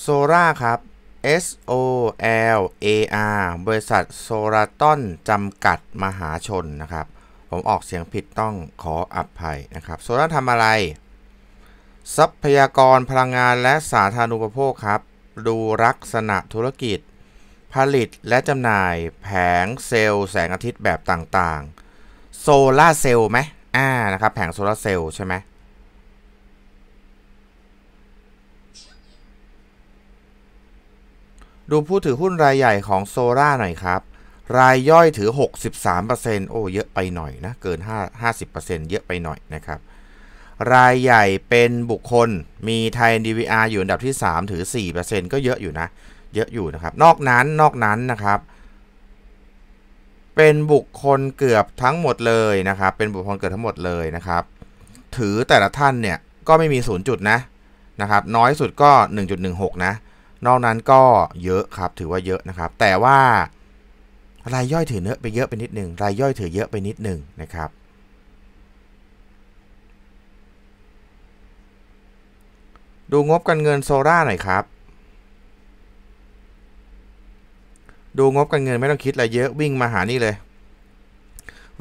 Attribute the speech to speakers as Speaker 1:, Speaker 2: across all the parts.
Speaker 1: โซล่าครับ S O L A R บริษัทโซลาต้อนจำกัดมหาชนนะครับ ผมออกเสียงผิดต้องขออภัยนะครับโซล่าทำอะไร ทรัพยากรพลังงานและสาธารณูปโภคครับ ดูลักษณะธุรกิจ ผลิตและจำหน่ายแผงเซลล์แสงอาทิตย์แบบต่างๆโซล่าเซลล์ไหมอ่านะครับแผงโซล่าเซลล์ใช่ไหมดูผู้ถือหุ้นรายใหญ่ของโซล่าหน่อยครับ รายย่อยถือ 63%โอ้เยอะไปหน่อยนะ เกิน5 50%เยอะไปหน่อยนะครับ รายใหญ่เป็นบุคคลมีไทย DVR อยู่อันดับที่ 3 ถือ 4%ก็เยอะอยู่นะเยอะอยู่นะครับนอกนั้นนอกนั้นนะครับเป็นบุคคลเกือบทั้งหมดเลยนะครับเป็นบุคคลเกือบทั้งหมดเลยนะครับ ถือแต่ละท่านเนี่ยก็ไม่มี0จุดนะนะครับ น้อยสุดก็ 1.16 นะนอกนั้นก็เยอะครับ ถือว่าเยอะนะครับ แต่ว่า รายย่อยถือเนื้อไปเยอะไปนิดหนึ่งรายย่อยถือเยอะไปนิดหนึ่งนะครับ ดูงบการเงินโซล่าหน่อยครับดูงบการเงินไม่ต้องคิดอะไรเยอะวิ่งมาหานี่เลย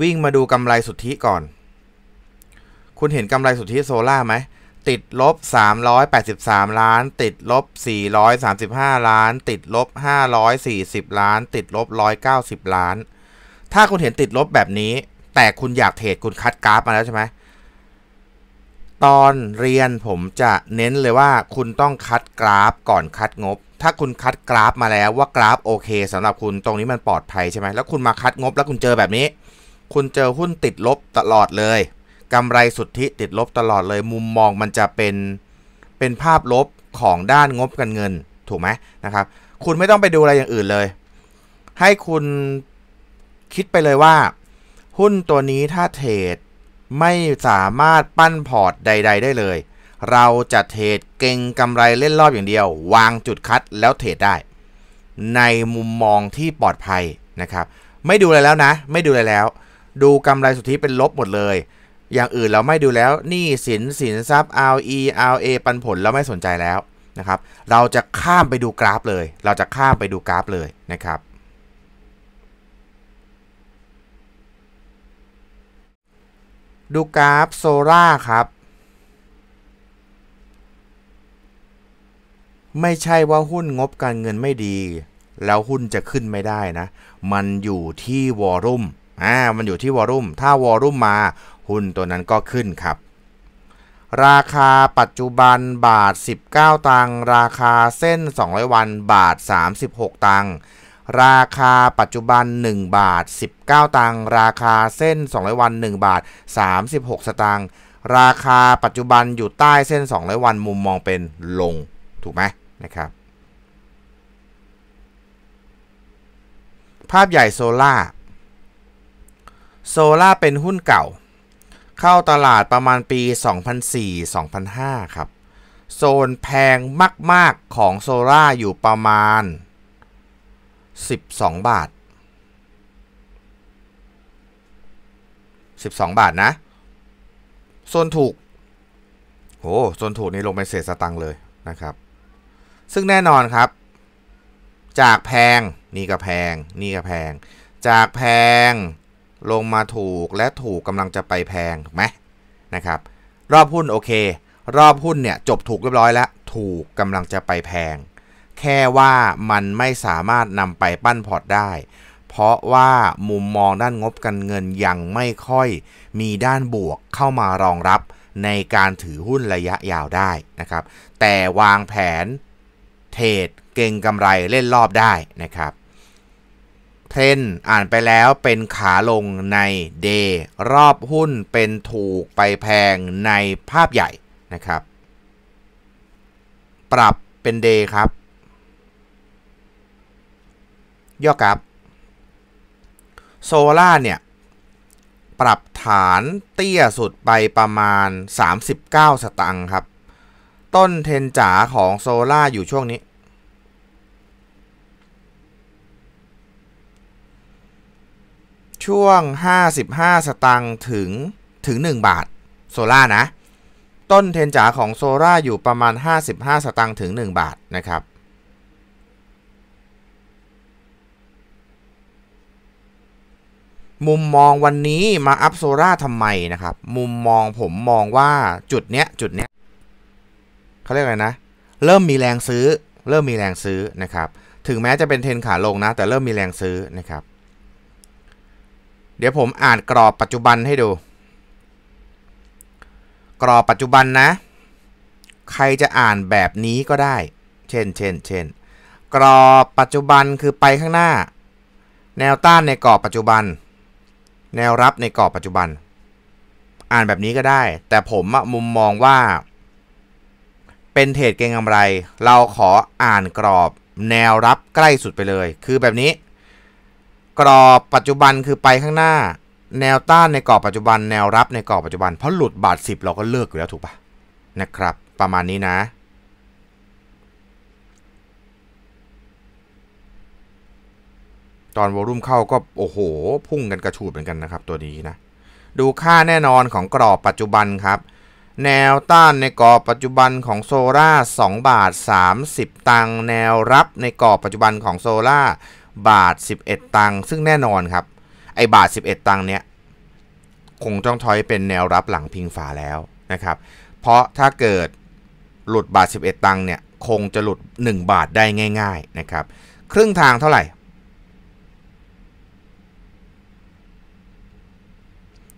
Speaker 1: วิ่งมาดูกำไรสุทธิก่อน คุณเห็นกำไรสุทธิโซล่าไหมติดลบ383ล้าน ติดลบ435ล้าน ติดลบ540ล้าน ติดลบ190ล้าน ถ้าคุณเห็นติดลบแบบนี้ แต่คุณอยากเทรดคุณคัดกราฟมาแล้วใช่ไหมตอนเรียนผมจะเน้นเลยว่าคุณต้องคัดกราฟก่อนคัดงบ ถ้าคุณคัดกราฟมาแล้วว่ากราฟโอเค สำหรับคุณตรงนี้มันปลอดภัยใช่ไหมแล้วคุณมาคัดงบแล้วคุณเจอแบบนี้ คุณเจอหุ้นติดลบตลอดเลยกำไรสุทธิติดลบตลอดเลยมุมมองมันจะเป็นเป็นภาพลบของด้านงบการเงิน ถูกไหมนะครับคุณไม่ต้องไปดูอะไรอย่างอื่นเลย ให้คุณคิดไปเลยว่า หุ้นตัวนี้ถ้าเทรดไม่สามารถปั้นพอร์ตใด ๆได้เลย เราจะเทรดเก่งกำไรเล่นรอบอย่างเดียววางจุดคัดแล้วเทรดได้ ในมุมมองที่ปลอดภัยนะครับ ไม่ดูอะไรแล้วนะ ไม่ดูอะไรแล้ว ดูกำไรสุทธิเป็นลบหมดเลยอย่างอื่นเราไม่ดูแล้วหนี้สินสินทรัพย์ RE RA ปันผลเราไม่สนใจแล้วนะครับ เราจะข้ามไปดูกราฟเลย เราจะข้ามไปดูกราฟเลยนะครับ ดูกราฟโซล่าครับไม่ใช่ว่าหุ้นงบการเงินไม่ดี แล้วหุ้นจะขึ้นไม่ได้นะ มันอยู่ที่วอลุ่มอ่ามันอยู่ที่วอลุ่มถ้าวอลุ่มมาหุ้นตัวนั้นก็ขึ้นครับ ราคาปัจจุบันบาท19ตังราคาเส้น 200 วันบาท 36 ตัง ราคาปัจจุบัน 1 บาท 19 ตังราคาเส้น 200วัน1 บาท 36 สตังค์ราคาปัจจุบันอยู่ใต้เส้น 200 วันมุมมองเป็นลงถูกไหมนะครับภาพใหญ่โซล่าโซล่าเป็นหุ้นเก่าเข้าตลาดประมาณปี 2004-2005 ครับ โซนแพงมากๆของโซล่าอยู่ประมาณ 12 บาท 12 บาทนะ โซนถูกโอ้โซนถูกนี่ลงไปเศษสตัง์เลยนะครับซึ่งแน่นอนครับ จากแพง นี่ก็แพงนี่ก็แพง จากแพงลงมาถูกและถูกกำลังจะไปแพงถูกไหมนะครับ รอบหุ้นโอเค รอบหุ้นเนี่ยจบถูกเรียบร้อยแล้ว ถูกกำลังจะไปแพง แค่ว่ามันไม่สามารถนำไปปั้นพอร์ตได้ เพราะว่ามุมมองด้านงบการเงินยังไม่ค่อยมีด้านบวกเข้ามารองรับในการถือหุ้นระยะยาวได้นะครับ แต่วางแผนเทรดเก่งกำไรเล่นรอบได้นะครับเทรนอ่านไปแล้วเป็นขาลงในเดย์รอบหุ้นเป็นถูกไปแพงในภาพใหญ่นะครับ ปรับเป็นเดย์ครับ ย่อกรับโซล่าเนี่ย ปรับฐานเตี้ยสุดไปประมาณ 39 สตังค์ครับ ต้นเทนจ๋าของโซล่าอยู่ช่วงนี้ช่วง 55 สตางค์ ถึง ถึง 1 บาท โซล่า นะ ต้นเทนจ๋า ของ โซล่า อยู่ ประมาณ 55 สตางค์ ถึง 1 บาท นะครับ มุมมอง วันนี้ มา อัพ โซล่าทำไม นะครับ มุมมอง ผม มอง ว่า จุด เนี้ย จุด เนี้ยเขาเรียกอะไร นะ เริ่ม มีแรงซื้อ เริ่ม มี แรง ซื้อ นะครับ ถึงแม้ จะเป็น เทนขา ลง นะ แต่ เริ่ม มีแรงซื้อ นะครับเดี๋ยวผมอ่านกรอบปัจจุบันให้ดู กรอบปัจจุบันนะ ใครจะอ่านแบบนี้ก็ได้ เช่นเช่นเช่นกรอบปัจจุบันคือไปข้างหน้า แนวต้านในกรอบปัจจุบัน แนวรับในกรอบปัจจุบัน อ่านแบบนี้ก็ได้ แต่ผมมุมมองว่า เป็นเทรดเก็งกำไร เราขออ่านกรอบ แนวรับใกล้สุดไปเลย คือแบบนี้กรอบปัจจุบันคือไปข้างหน้าแนวต้านในกรอบปัจจุบัน แนวรับในกรอบปัจจุบันเพราะหลุดบาท 10เราก็เลิกอยู่แล้วถูกปะนะครับ ประมาณนี้นะ ตอนวอลุ่มเข้าก็โอ้โหพุ่งกันกระฉูดเหมือนกันนะครับตัวนี้นะดูค่าแน่นอนของกรอบปัจจุบันครับแนวต้านในกรอบปัจจุบันของโซล่า2บาท30ตังแนวรับในกรอบปัจจุบันของโซล่าบาท 11 ตังค์ซึ่งแน่นอนครับไอบาท 11 ตังค์เนี้ยคงจ้องทอยเป็นแนวรับหลังพิงฝาแล้วนะครับเพราะถ้าเกิดหลุดบาท 11 ตังค์เนี่ยคงจะหลุด 1 บาทได้ง่ายๆนะครับครึ่งทางเท่าไหร่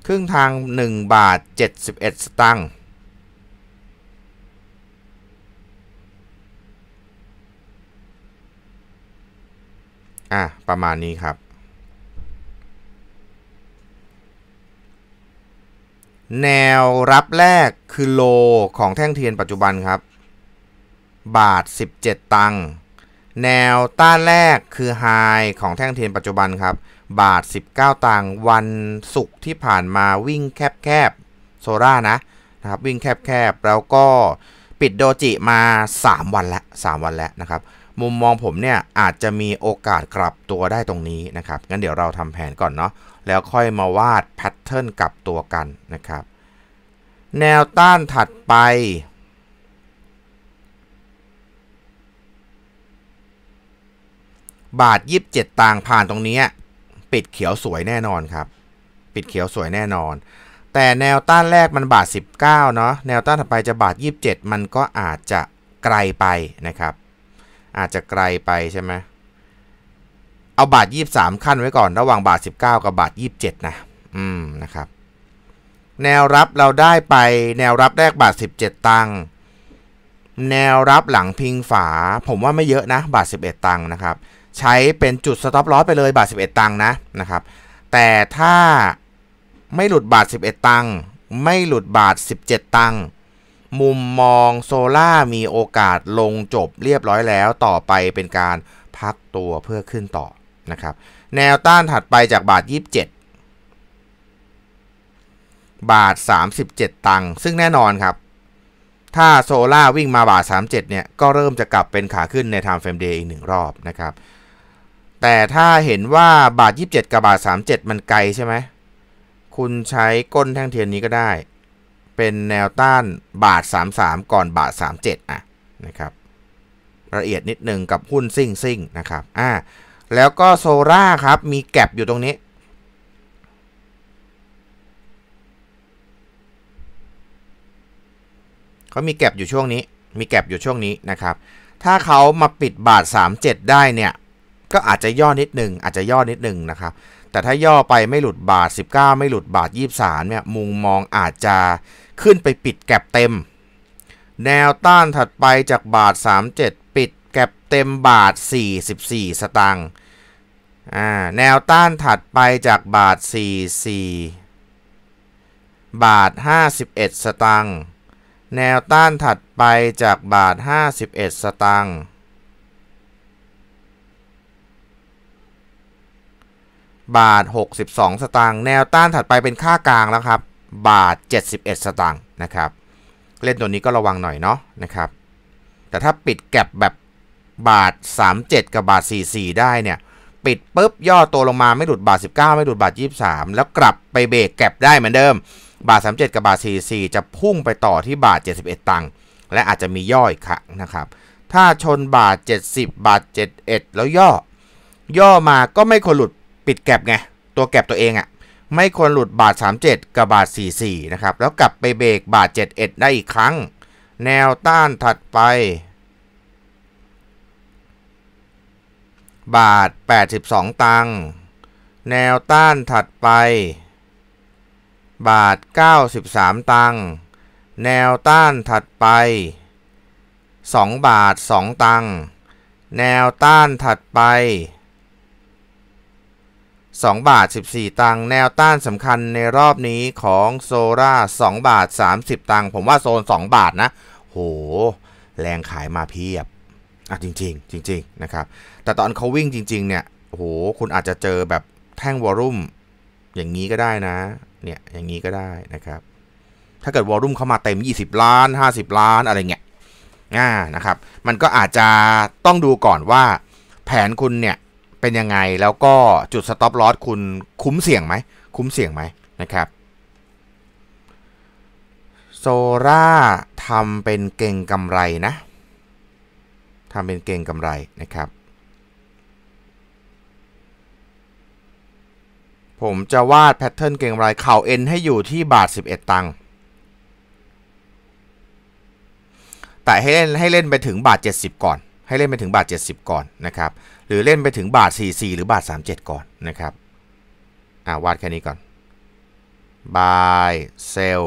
Speaker 1: ครึ่งทาง 1 บาท 71สตังค์อ่ะประมาณนี้ครับ แนวรับแรกคือโลของแท่งเทียนปัจจุบันครับ บาท 17 ตังค์แนวต้านแรกคือไฮของแท่งเทียนปัจจุบันครับ บาท 19 ตังค์วันศุกร์ที่ผ่านมาวิ่งแคบแคบโซล่านะนะครับวิ่งแคบแคบแล้วก็ปิดโดจิมา 3 วันละ3วันแล้วนะครับมุมมองผมเนี่ยอาจจะมีโอกาสกลับตัวได้ตรงนี้นะครับ งั้นเดี๋ยวเราทำแผนก่อนเนาะ แล้วค่อยมาวาดแพทเทิร์นกลับตัวกันนะครับ แนวต้านถัดไป บาท 27 ต่างผ่านตรงนี้ ปิดเขียวสวยแน่นอนครับ ปิดเขียวสวยแน่นอน แต่แนวต้านแรกมันบาท19เนาะ แนวต้านถัดไปจะบาท27 มันก็อาจจะไกลไปนะครับอาจจะไกลไปใช่ไหม เอาบาท23 ขั้นไว้ก่อน ระหว่างบาท19 กับบาท 27 นะ อืมนะครับ แนวรับเราได้ไปแนวรับแรกบาท 17 ตังค์ แนวรับหลังพิงฝาผมว่าไม่เยอะนะ บาท 11 ตังค์นะครับ ใช้เป็นจุดสต็อปลอสไปเลยบาท 11 ตังค์นะนะครับแต่ถ้าไม่หลุดบาท11 ตังค์ไม่หลุดบาท 17 ตังค์มุมมองโซล่ามีโอกาสลงจบเรียบร้อยแล้วต่อไปเป็นการพักตัวเพื่อขึ้นต่อนะครับ แนวต้านถัดไปจากบาท 27 บาท 37 ตังค์ซึ่งแน่นอนครับ ถ้าโซล่าวิ่งมาบาท 37 เนี่ย ก็เริ่มจะกลับเป็นขาขึ้นในไทม์เฟรมเดย์อีกหนึ่งรอบนะครับ แต่ถ้าเห็นว่าบาท 27 กับบาท 37 มันไกลใช่ไหมคุณใช้ก้นแท่งเทียนนี้ก็ได้เป็นแนวต้านบาท33 ก่อนบาท37อ่ะนะครับ ละเอียดนิดหนึ่งกับหุ้นซิ่งซิ่งนะครับอ่าแล้วก็โซล่าครับมีแก็บอยู่ตรงนี้เขามีแก็บอยู่ช่วงนี้ มีแก็บอยู่ช่วงนี้นะครับ ถ้าเขามาปิดบาท37ได้เนี่ยก็อาจจะย่อนิดหนึ่งอาจจะย่อนิดหนึ่งนะครับ แต่ถ้าย่อไปไม่หลุดบาท 19 ไม่หลุดบาท 23เนี่ยมุมมองอาจจะขึ้นไปปิดแก็บเต็ม แนวต้านถัดไปจากบาท 37 ปิด แก็บเต็มบาท 44 สตางค์แนวต้านถัดไปจากบาท44บาท 51 สตางค์แนวต้านถัดไปจากบาท 51 สตางค์บาท62 สตางค์แนวต้านถัดไปเป็นค่ากลางแล้วครับบาท 71 สตางค์นะครับ เล่นตัวนี้ก็ระวังหน่อยเนาะนะครับ แต่ถ้าปิดแก็บแบบบาท 37 กับบาท 44 ได้เนี่ย ปิดปุ๊บย่อตัวลงมาไม่หลุดบาท 19 ไม่หลุดบาท 23 แล้วกลับไปเบรกแก็บได้เหมือนเดิม บาท 37 กับบาท44 จะพุ่งไปต่อที่บาท 71 ตังค์และอาจจะมีย่ออีกครั้งนะครับ ถ้าชนบาท 70 บาท 71 แล้วย่อ ย่อมาก็ไม่ควรหลุดปิดแก็บไงตัวแก็บตัวเองอะ่ะไม่ควรหลุดบาท 37 กับบาท44นะครับแล้วกลับไปเบรกบาท71ได้อีกครั้ง แนวต้านถัดไป บาท 82 ตังค์แนวต้านถัดไป บาท 93 ตังค์แนวต้านถัดไป 2 บาท 2 ตังค์แนวต้านถัดไป2บาท 14 ตังค์แนวต้านสำคัญในรอบนี้ของโซล่า2บาท 30 ตังค์ผมว่าโซน 2 บาทนะ โห แรงขายมาเพียบ อ่ะ จริงๆจริงๆนะครับ แต่ตอนเขาวิ่งจริง ๆ เนี่ย โห คุณอาจจะเจอแบบแท่งวอลุ่ม อย่างนี้ก็ได้นะ เนี่ย อย่างนี้ก็ได้นะครับ ถ้าเกิดวอลลุ่มเข้ามาเต็ม 20 ล้าน 50 ล้านอะไรเงี้ยอ่านะครับ มันก็อาจจะต้องดูก่อนว่า แผนคุณเนี่ยเป็นยังไง แล้วก็จุดสต็อปลอสคุณคุ้มเสี่ยงไหม คุ้มเสี่ยงไหมนะครับโซล่าทำเป็นเก่งกำไร นะทำเป็นเก่งกำไรนะครับ ผมจะวาดแพทเทิร์นเก่งกำไรเข่าเอ็นให้อยู่ที่บาท 11 ตังค์แต่ให้เล่น ให้เล่นไปถึงบาท 70 ก่อนให้เล่นไปถึงบาท 70 ก่อนนะครับ หรือเล่นไปถึงบาท44หรือบาท 37 ก่อนนะครับ อ่าวาดแค่นี้ก่อน buy sell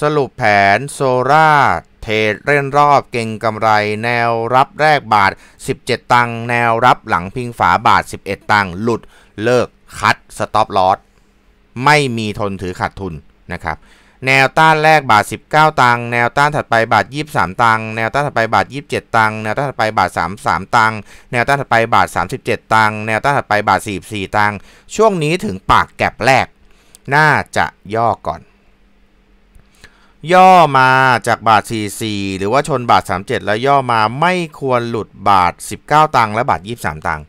Speaker 1: สรุปแผนโซล่าเทรดเล่นรอบเก่งกำไรแนวรับแรกบาท 17 ตังค์แนวรับหลังพิงฝาบาท 11 ตังค์หลุดเลิกคัดสต็อปลอสไม่มีทนถือขาดทุนนะครับแนวต้านแรกบาท19ตังค์แนวต้านถัดไปบาท23ตังค์แนวต้านถัดไปบาท27ตังค์แนวต้านถัดไปบาท33ตังค์แนวต้านถัดไปบาท 37 ตังค์แนวต้านถัดไปบาท44ตังค์ช่วงนี้ถึงปากแก็บแรก น่าจะย่อก่อน ย่อมาจากบาท 44 หรือว่าชนบาท 37 แล้วย่อมาไม่ควรหลุดบาท 19 ตังค์และบาท 23 ตังค์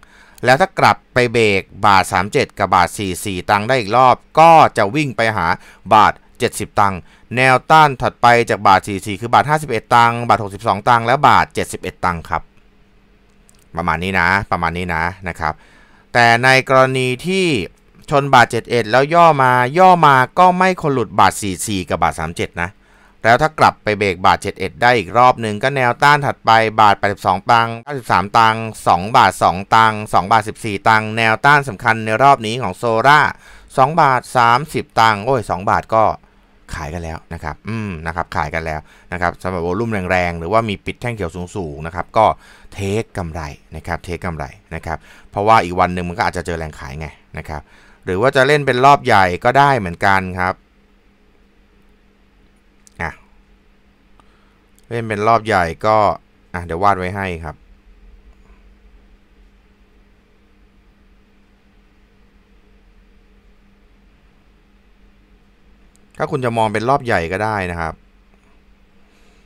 Speaker 1: แล้วถ้ากลับไปเบรกบาท 37 กับบาท 44 ตังค์ได้อีกรอบก็จะวิ่งไปหาบาท70ตังค์แนวต้านถัดไปจากบาท44คือบาท51ตังค์บาท62ตังค์แล้วบาท 71 ตังค์ครับ ประมาณนี้นะ ประมาณนี้นะนะครับ แต่ในกรณีที่ชนบาท 71 แล้วย่อมา ย่อมาก็ไม่คนหลุดบาท44กับบาท 37นะ แล้วถ้ากลับไปเบรกบาท 71 ได้อีกรอบหนึ่งก็แนวต้านถัดไปบาท 82 ตังค์93ตังค์2บาท 2 ตังค์2บาท14ตังค์แนวต้านสำคัญในรอบนี้ของโซล่า2บาท 30 ตังค์โอ้ย 2 บาทก็ขายกันแล้วนะครับ อืม นะครับ ขายกันแล้วนะครับสำหรับวอลุ่มแรงๆ หรือว่ามีปิดแท่งเขียวสูง ๆ นะครับ ก็เทคกำไรนะครับ เทคกำไรนะครับ เพราะว่าอีกวันหนึ่งมันก็อาจจะเจอแรงขายไงนะครับ หรือว่าจะเล่นเป็นรอบใหญ่ก็ได้เหมือนกันครับอ่ะเล่นเป็นรอบใหญ่ก็อ่ะเดี๋ยววาดไว้ให้ครับถ้าคุณจะมองเป็นรอบใหญ่ก็ได้นะครับ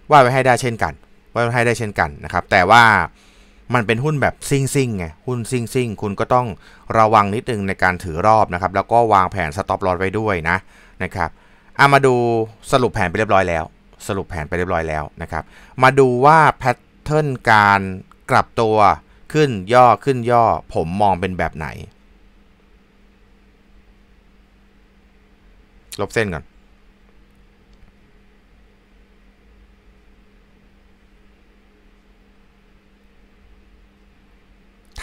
Speaker 1: ว่าไปให้ได้เช่นกันว่าให้ได้เช่นกันนะครับ แต่ว่ามันเป็นหุ้นแบบซิ่งซิ่งไงหุ้นซิ่งซิ่งคุณก็ต้องระวังนิดนึงในการถือรอบนะครับ แล้วก็วางแผนสต็อปลอดไว้ด้วยนะนะครับเอามาดูสรุปแผนไปเรียบร้อยแล้ว สรุปแผนไปเรียบร้อยแล้วนะครับ มาดูว่าแพทเทิร์นการกลับตัวขึ้นย่อขึ้นย่อ ผมมองเป็นแบบไหน ลบเส้นก่อน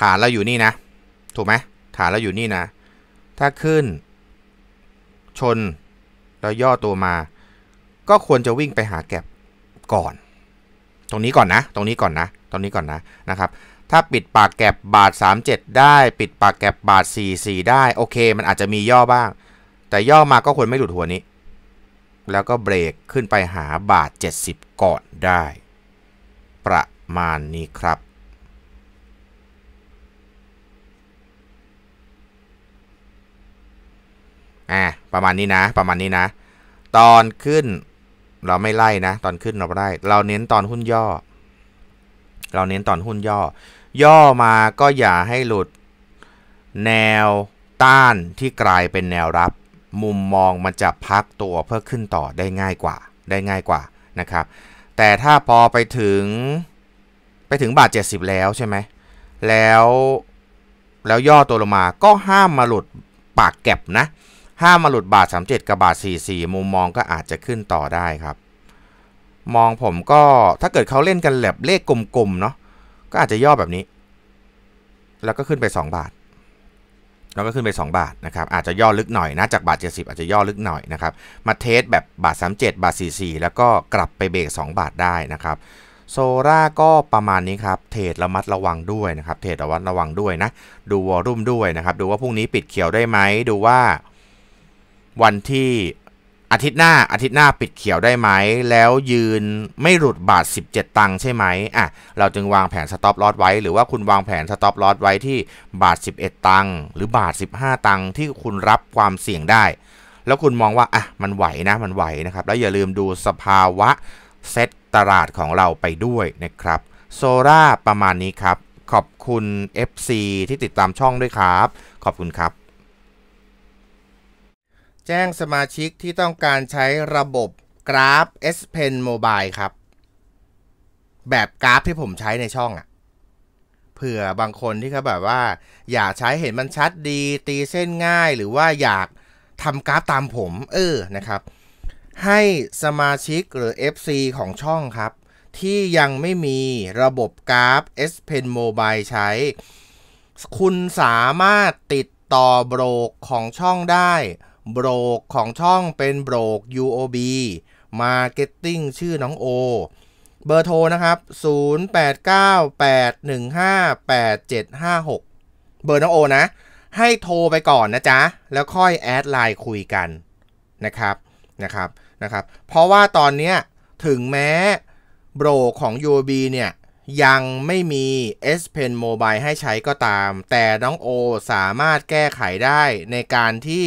Speaker 1: ฐานเราอยู่นี่นะ ถูกไหมฐานเราอยู่นี่นะ ถ้าขึ้น ชนแล้วย่อตัวมา ก็ควรจะวิ่งไปหาแก็บก่อน ตรงนี้ก่อนนะ ตรงนี้ก่อนนะ ตรงนี้ก่อนนะนะครับ ถ้าปิดปากแก็บบาท 37 ได้ปิดปากแก็บบาท44ได้โอเค มันอาจจะมีย่อบ้าง แต่ย่อมาก็ควรไม่หลุดหัวนี้ แล้วก็เบรกขึ้นไปหาบาท70 ก่อนได้ ประมาณนี้ครับอ่าประมาณนี้นะ ประมาณนี้นะ ตอนขึ้นเราไม่ไล่นะ ตอนขึ้นเราไล่เราเน้นตอนหุ้นย่อ เราเน้นตอนหุ้นย่อ ย่อมาก็อย่าให้หลุด แนวต้านที่กลายเป็นแนวรับ มุมมองมันจะพักตัวเพื่อขึ้นต่อได้ง่ายกว่า ได้ง่ายกว่านะครับ แต่ถ้าพอไปถึงไปถึงบาท70 แล้วใช่ไหม แล้วแล้วย่อตัวลงมา ก็ห้ามมาหลุดปากแก็บนะห้ามาหลุดบาท37 กับบาท44มุมมองก็อาจจะขึ้นต่อได้ครับ มองผมก็ถ้าเกิดเขาเล่นกันแบบเลขกลมๆเนาะก็อาจจะย่อแบบนี้ แล้วก็ขึ้นไป 2 บาท แล้วก็ขึ้นไป 2 บาทนะครับอาจจะย่อลึกหน่อยนะจากบาท70 อาจจะย่อลึกหน่อยนะครับมาเทสแบบบาท37บาท44 แล้วก็กลับไปเบรก2 บาทได้นะครับโซล่าก็ประมาณนี้ครับเทรดระมัดระวังด้วยนะครับเทรดระมัดระวังด้วยนะ ดูวอลุ่มด้วยนะครับ ดูว่าพรุ่งนี้ปิดเขียวได้ไหมดูว่าวันที่อาทิตย์หน้า อาทิตย์หน้าปิดเขียวได้ไหม แล้วยืนไม่หลุดบาท17 ตังค์ใช่ไหมอ่ะเราจึงวางแผนสต็อปลอสไว้ หรือว่าคุณวางแผนสต็อปลอสไว้ที่บาท 11 ตังค์หรือบาท 15 ตังค์ที่คุณรับความเสี่ยงได้ แล้วคุณมองว่าอ่ะมันไหวนะมันไหวนะครับ แล้วอย่าลืมดูสภาวะเซตตลาดของเราไปด้วยนะครับโซล่าประมาณนี้ครับ ขอบคุณ FC ที่ติดตามช่องด้วยครับ ขอบคุณครับแจ้งสมาชิกที่ต้องการใช้ระบบกราฟ S Pen Mobile ครับ แบบกราฟที่ผมใช้ในช่องอะ่ะเผื่อบางคนที่เขาแบบว่า อยากใช้เห็นมันชัดดีตีเส้นง่าย หรือว่าอยากทำกราฟตามผม เออนะครับ ให้สมาชิกหรือ FC ของช่องครับ ที่ยังไม่มีระบบกราฟ S Pen Mobile ใช้ คุณสามารถติดต่อโบรกของช่องได้โบรกของช่องเป็นโบรก UOB Marketing ชื่อน้องโอ เบอร์โทรนะครับ 0898158756 เบอร์น้องโอนะ ให้โทรไปก่อนนะจ๊ะ แล้วค่อยแอดไลน์คุยกันนะครับ นะครับ นะครับ เพราะว่าตอนนี้ถึงแม้โบรกของ UOB เนี่ยยังไม่มี S Pen Mobile ให้ใช้ก็ตาม แต่น้องโอสามารถแก้ไขได้ในการที่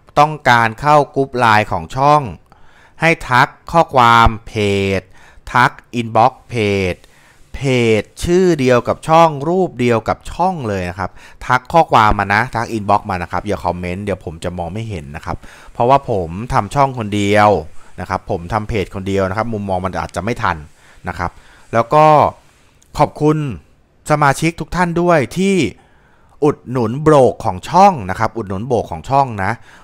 Speaker 1: ต้องการเข้ากรุ๊ปไลน์ของช่อง ให้ทักข้อความเพจ ทักอินบ็อกซ์เพจเพจชื่อเดียวกับช่องรูปเดียวกับช่องเลยนะครับ ทักข้อความมานะทักอินบ็อกซ์มานะครับอย่าคอมเมนต์เดี๋ยวผมจะมองไม่เห็นนะครับ เพราะว่าผมทำช่องคนเดียวนะครับ ผมทำเพจคนเดียวนะครับ มุมมองมันอาจจะไม่ทันนะครับ แล้วก็ขอบคุณ สมาชิกทุกท่านด้วยที่อุดหนุนโบรกของช่องนะครับ อุดหนุนโบรกของช่องนะ